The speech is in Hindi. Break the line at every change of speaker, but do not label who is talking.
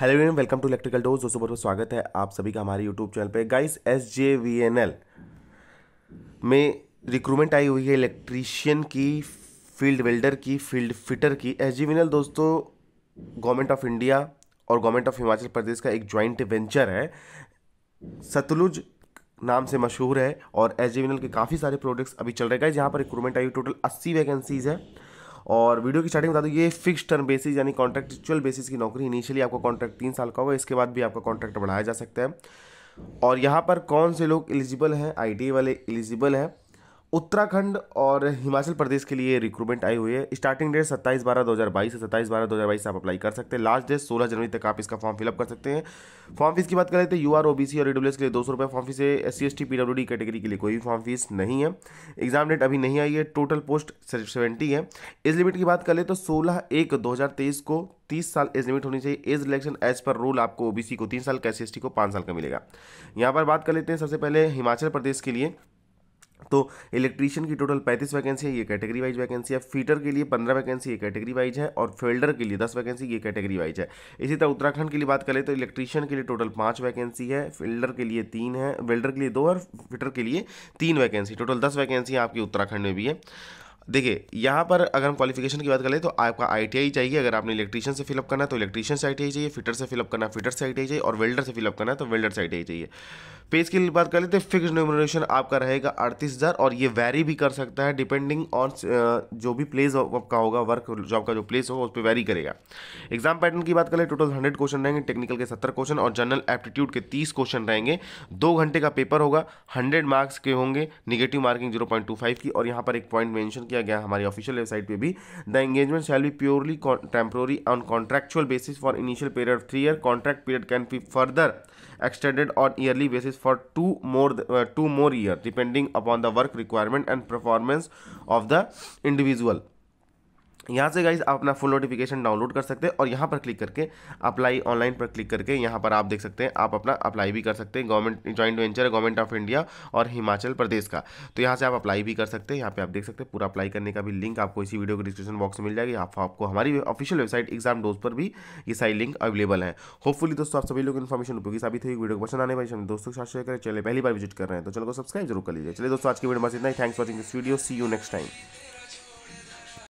hello everyone welcome to electrical dose दोस्तों बहुत बहुत स्वागत है आप सभी का हमारे यूट्यूब चैनल पे guys S J V N L में रिक्रूटमेंट आई हुई है इलेक्ट्रीशियन की फील्ड वेल्डर की फील्ड फिटर की S G V N L दोस्तों गवर्नमेंट ऑफ इंडिया और गवर्नमेंट ऑफ हिमाचल प्रदेश का एक ज्वाइंट वेंचर है सतलुज नाम से मशहूर है और S G V N L के काफ़ी सारे प्रोडक्ट्स अभी चल रहे गाइज यहाँ पर रिक्रूटमेंट आई हुई टोटल अस्सी वैकेंसीज़ है और वीडियो की स्टार्टिंग बता दूँ ये फिक्स टर्म बेसिस यानी कॉन्ट्रेक्चुअल बेसिस की नौकरी इनिशियली आपका कॉन्ट्रैक्ट तीन साल का होगा इसके बाद भी आपका कॉन्ट्रैक्ट बढ़ाया जा सकता है और यहाँ पर कौन से लोग एलिजिबल हैं आई वाले एलिजिबल हैं उत्तराखंड और हिमाचल प्रदेश के लिए रिक्रूटमेंट आई हुई है स्टार्टिंग डेट 27 बारह 2022 से 27 बारह 2022 आप अप्लाई कर सकते हैं लास्ट डेट 16 जनवरी तक आप इसका फॉर्म फिलअप कर सकते हैं फॉर्म फीस की बात करें तो यू आर ओबीसी और ईडब्ल्यूएस के लिए दो सौ फॉर्म फीस है S C S T category के लिए कोई भी फॉर्म फीस नहीं है एग्जाम डेट अभी नहीं आई है टोटल पोस्ट सेवेंटी है एज लिमिट की बात करें तो सोलह एक दो को तीस साल एज लिमिट होनी चाहिए age relaxation as per rule आपको ओबीसी को तीन साल का एस को पाँच साल का मिलेगा यहाँ पर बात कर लेते हैं सबसे पहले हिमाचल प्रदेश के लिए तो इलेक्ट्रीशियन की टोटल पैंतीस वैकेंसी है ये कैटेगरी वाइज वैकेंसी है फीटर के लिए पंद्रह वैकेंसी ये कैटेगरी वाइज है और फेल्डर के लिए दस वैकेंसी ये कैटेगरी वाइज है इसी तरह उत्तराखंड के लिए बात करें तो इलेक्ट्रीशियन के लिए टोटल पाँच वैकेंसी है फील्डर के लिए तीन है वेल्डर के लिए दो और फिटर के लिए तीन वैकेंसी टोटल दस वैकेंसी आपकी उत्तराखंड में भी है देखिए यहाँ पर अगर हम क्वालिफिकेशन की बात करें तो आपका आईटीआई चाहिए अगर आपने इलेक्ट्रीशियन से फिलअप करना है तो इलेक्ट्रीशियन से आई चाहिए फिटर से फिलअप करना है फिटर से आईटीआई चाहिए और वेल्डर से फिलअप करना है तो वेल्डर से आईटीआई चाहिए पे स्किल बात कर लेते हैं फिक्स नोमिनेशन आपका रहेगा अड़तीस हज़ार और ये वैरी भी कर सकता है डिपेंडिंग ऑन जो भी प्लेस आपका होगा वर्क जॉब का जो प्लेस होगा उस पर वैरी करेगा एग्जाम पैटर्न की बात करें टोटल हंड्रेड क्वेश्चन रहेंगे टेक्निकल के सत्तर क्वेश्चन और जनरल एप्टीट्यूड के तीस क्वेश्चन रहेंगे दो घंटे का पेपर होगा हंड्रेड मार्क्स के होंगे negative marking zero point two five की और यहाँ पर एक पॉइंट मैंशन किया किया गया हमारी ऑफिशियल वेबसाइट पे भी the engagement shall be purely temporary on contractual basis for initial period three year contract period can be further extended on yearly basis for two more two more year depending upon the work requirement and performance of the individual यहाँ से गाइज आप अपना फुल नोटिफिकेशन डाउनलोड कर सकते हैं और यहाँ पर क्लिक करके अप्लाई ऑनलाइन पर क्लिक करके यहाँ पर आप देख सकते हैं आप अपना अप्लाई भी कर सकते हैं government joint venture government of India और हिमाचल प्रदेश का तो यहाँ से आप अप्लाई भी कर सकते हैं यहाँ पे आप देख सकते हैं पूरा अप्लाई करने का भी लिंक आपको इसी वीडियो के डिस्क्रिप्शन बॉक्स में मिल जाएगी आप, आपको हमारी ऑफिशियल वेबसाइट एग्जाम डोज पर भी ये सारी लिंक अवेलेबल है होपफुली दोस्तों आप सभी लोग इन्फॉर्मेशन उपयोगी साबित हुई वीडियो को पसंद आने वाली दोस्तों के साथ शेयर करें चले पहली बार विजिट कर रहे हैं तो चलो सब्सक्राइब जरूर कर लीजिए चलिए दोस्तों आज की वीडियो में इतना ही thanks watching this video see you next time